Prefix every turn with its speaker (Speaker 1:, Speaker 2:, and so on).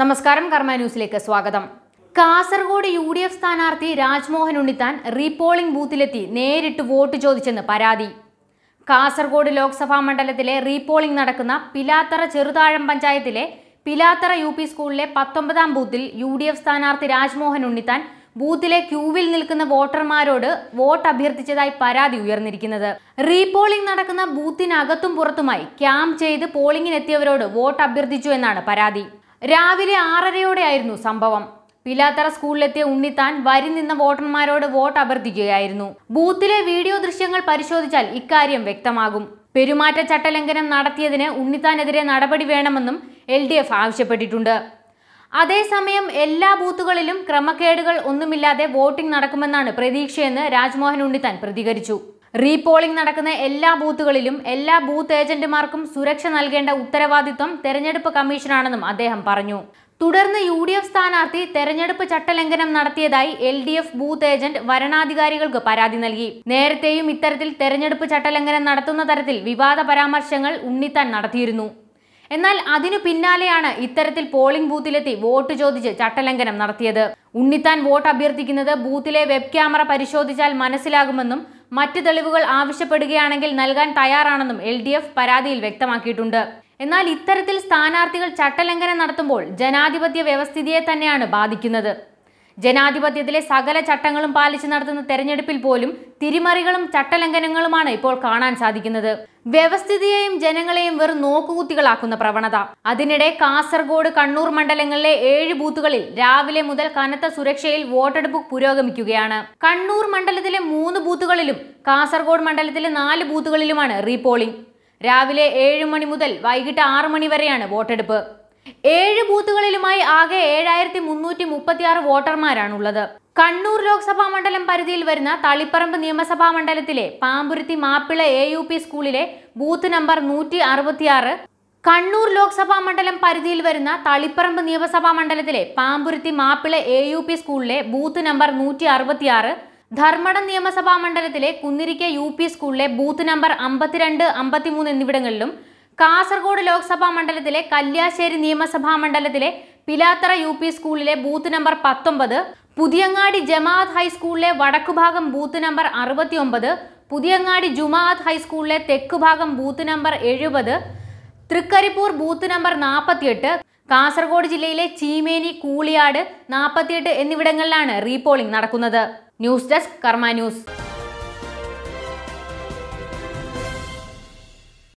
Speaker 1: നമസ്കാരം കർമ്മ ന്യൂസിലേക്ക് സ്വാഗതം കാസർഗോഡ് യു ഡി എഫ് സ്ഥാനാർത്ഥി രാജ്മോഹൻ ഉണ്ണിത്താൻ റീപോളിംഗ് ബൂത്തിലെത്തി നേരിട്ട് വോട്ട് ചോദിച്ചെന്ന് പരാതി കാസർഗോഡ് ലോക്സഭാ മണ്ഡലത്തിലെ റീപോളിംഗ് നടക്കുന്ന പിലാത്തറ ചെറുതാഴം പഞ്ചായത്തിലെ പിലാത്തറ യു പി സ്കൂളിലെ പത്തൊമ്പതാം ബൂത്തിൽ യു ഡി എഫ് സ്ഥാനാർത്ഥി രാജ്മോഹൻ ഉണ്ണിത്താൻ ബൂത്തിലെ ക്യൂവിൽ നിൽക്കുന്ന വോട്ടർമാരോട് വോട്ട് അഭ്യർത്ഥിച്ചതായി പരാതി ഉയർന്നിരിക്കുന്നത് റീപോളിംഗ് നടക്കുന്ന ബൂത്തിനകത്തും പുറത്തുമായി ക്യാമ്പ് ചെയ്ത് പോളിംഗിനെത്തിയവരോട് വോട്ട് അഭ്യർത്ഥിച്ചു എന്നാണ് പരാതി രാവിലെ ആറരയോടെയായിരുന്നു സംഭവം പിലാത്തറ സ്കൂളിലെത്തിയ ഉണ്ണിത്താൻ വരി നിന്ന വോട്ടർമാരോട് വോട്ട് അഭ്യർത്ഥിക്കുകയായിരുന്നു ബൂത്തിലെ വീഡിയോ ദൃശ്യങ്ങൾ പരിശോധിച്ചാൽ ഇക്കാര്യം വ്യക്തമാകും പെരുമാറ്റച്ചട്ട ലംഘനം നടത്തിയതിന് ഉണ്ണിത്താനെതിരെ നടപടി വേണമെന്നും എൽ ഡി എഫ് ആവശ്യപ്പെട്ടിട്ടുണ്ട് അതേസമയം എല്ലാ ബൂത്തുകളിലും ക്രമക്കേടുകൾ ഒന്നുമില്ലാതെ വോട്ടിംഗ് നടക്കുമെന്നാണ് പ്രതീക്ഷയെന്ന് രാജ്മോഹൻ ഉണ്ണിത്താൻ പ്രതികരിച്ചു റീപോളിംഗ് നടക്കുന്ന എല്ലാ ബൂത്തുകളിലും എല്ലാ ബൂത്ത് ഏജന്റുമാർക്കും സുരക്ഷ നൽകേണ്ട ഉത്തരവാദിത്വം തെരഞ്ഞെടുപ്പ് കമ്മീഷനാണെന്നും അദ്ദേഹം പറഞ്ഞു തുടർന്ന് യു ഡി എഫ് സ്ഥാനാർത്ഥി തെരഞ്ഞെടുപ്പ് ചട്ടലംഘനം നടത്തിയതായി L D F booth agent വരണാധികാരികൾക്ക് പരാതി നൽകി നേരത്തെയും ഇത്തരത്തിൽ തെരഞ്ഞെടുപ്പ് ചട്ടലംഘനം നടത്തുന്ന തരത്തിൽ വിവാദ പരാമർശങ്ങൾ ഉണ്ണിത്താൻ നടത്തിയിരുന്നു എന്നാൽ അതിനു പിന്നാലെയാണ് ഇത്തരത്തിൽ പോളിംഗ് ബൂത്തിലെത്തി വോട്ട് ചോദിച്ച് ചട്ടലംഘനം നടത്തിയത് ഉണ്ണിത്താൻ വോട്ട് അഭ്യർത്ഥിക്കുന്നത് ബൂത്തിലെ വെബ് ക്യാമറ പരിശോധിച്ചാൽ മനസ്സിലാകുമെന്നും മറ്റ് തെളിവുകൾ ആവശ്യപ്പെടുകയാണെങ്കിൽ നൽകാൻ തയ്യാറാണെന്നും എൽ പരാതിയിൽ വ്യക്തമാക്കിയിട്ടുണ്ട് എന്നാൽ ഇത്തരത്തിൽ സ്ഥാനാർത്ഥികൾ ചട്ടലംഘനം നടത്തുമ്പോൾ ജനാധിപത്യ വ്യവസ്ഥിതിയെ തന്നെയാണ് ബാധിക്കുന്നത് ജനാധിപത്യത്തിലെ സകല ചട്ടങ്ങളും പാലിച്ച് നടത്തുന്ന തെരഞ്ഞെടുപ്പിൽ പോലും തിരിമറികളും ചട്ടലംഘനങ്ങളുമാണ് ഇപ്പോൾ കാണാൻ സാധിക്കുന്നത് വ്യവസ്ഥിതിയെയും ജനങ്ങളെയും വെറും നോക്കുകുത്തികളാക്കുന്ന പ്രവണത അതിനിടെ കാസർഗോഡ് കണ്ണൂർ മണ്ഡലങ്ങളിലെ ഏഴ് ബൂത്തുകളിൽ രാവിലെ മുതൽ കനത്ത സുരക്ഷയിൽ വോട്ടെടുപ്പ് പുരോഗമിക്കുകയാണ് കണ്ണൂർ മണ്ഡലത്തിലെ മൂന്ന് ബൂത്തുകളിലും കാസർഗോഡ് മണ്ഡലത്തിലെ നാല് ബൂത്തുകളിലുമാണ് റീപോളിംഗ് രാവിലെ ഏഴ് മണി മുതൽ വൈകിട്ട് ആറ് മണി വരെയാണ് വോട്ടെടുപ്പ് ഏഴ് ബൂത്തുകളിലുമായി ആകെ ഏഴായിരത്തി മുന്നൂറ്റി മുപ്പത്തിയാറ് വോട്ടർമാരാണുള്ളത് കണ്ണൂർ ലോക്സഭാ മണ്ഡലം പരിധിയിൽ വരുന്ന തളിപ്പറമ്പ് നിയമസഭാ മണ്ഡലത്തിലെ Pamburuthi Mappila A U P സ്കൂളിലെ ബൂത്ത് നമ്പർ നൂറ്റി അറുപത്തിയാറ് കണ്ണൂർ ലോക്സഭാ മണ്ഡലം പരിധിയിൽ വരുന്ന തളിപ്പറമ്പ് നിയമസഭാ മണ്ഡലത്തിലെ Pamburuthi Mappila A U P സ്കൂളിലെ ബൂത്ത് നമ്പർ നൂറ്റി അറുപത്തിയാറ് ധർമ്മടം നിയമസഭാ മണ്ഡലത്തിലെ കുന്നിരിക്ക യു പി സ്കൂളിലെ ബൂത്ത് നമ്പർ അമ്പത്തിരണ്ട് അമ്പത്തിമൂന്ന് എന്നിവിടങ്ങളിലും കാസർഗോഡ് ലോക്സഭാ മണ്ഡലത്തിലെ കല്യാശ്ശേരി നിയമസഭാ മണ്ഡലത്തിലെ പിലാത്തറ യു പി സ്കൂളിലെ ബൂത്ത് നമ്പർ പത്തൊമ്പത് പുതിയങ്ങാടി ജമാഅത്ത് ഹൈസ്കൂളിലെ വടക്കുഭാഗം ബൂത്ത് നമ്പർ അറുപത്തിയൊമ്പത് പുതിയങ്ങാടി ജുമാഅത്ത് ഹൈസ്കൂളിലെ തെക്കുഭാഗം ബൂത്ത് നമ്പർ എഴുപത് തൃക്കരിപ്പൂർ ബൂത്ത് നമ്പർ നാൽപ്പത്തിയെട്ട് കാസർഗോഡ് ജില്ലയിലെ ചീമേനി കൂളിയാട് നാൽപ്പത്തിയെട്ട് എന്നിവിടങ്ങളിലാണ് റീപോളിംഗ് നടക്കുന്നത് ന്യൂസ് ഡെസ്ക് കർമ്മ ന്യൂസ്